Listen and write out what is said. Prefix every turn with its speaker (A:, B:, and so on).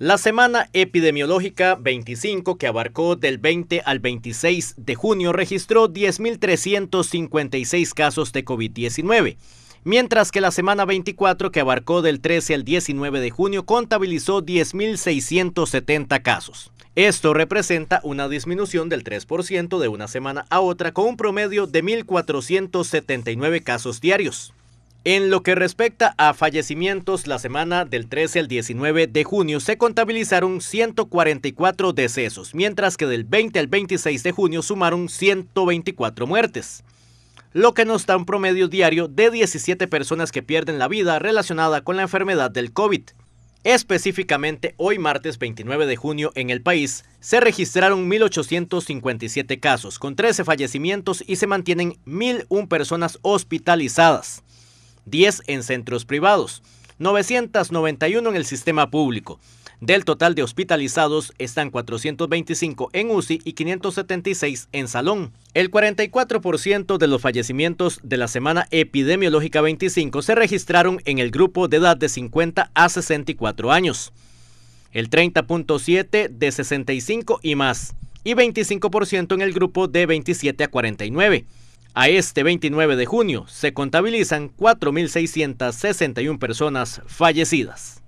A: La semana epidemiológica 25, que abarcó del 20 al 26 de junio, registró 10.356 casos de COVID-19, mientras que la semana 24, que abarcó del 13 al 19 de junio, contabilizó 10.670 casos. Esto representa una disminución del 3% de una semana a otra con un promedio de 1.479 casos diarios. En lo que respecta a fallecimientos, la semana del 13 al 19 de junio se contabilizaron 144 decesos, mientras que del 20 al 26 de junio sumaron 124 muertes, lo que nos da un promedio diario de 17 personas que pierden la vida relacionada con la enfermedad del COVID. Específicamente, hoy martes 29 de junio en el país se registraron 1.857 casos, con 13 fallecimientos y se mantienen 1.001 personas hospitalizadas. 10 en centros privados, 991 en el sistema público. Del total de hospitalizados están 425 en UCI y 576 en salón. El 44% de los fallecimientos de la semana epidemiológica 25 se registraron en el grupo de edad de 50 a 64 años, el 30.7 de 65 y más, y 25% en el grupo de 27 a 49. A este 29 de junio se contabilizan 4.661 personas fallecidas.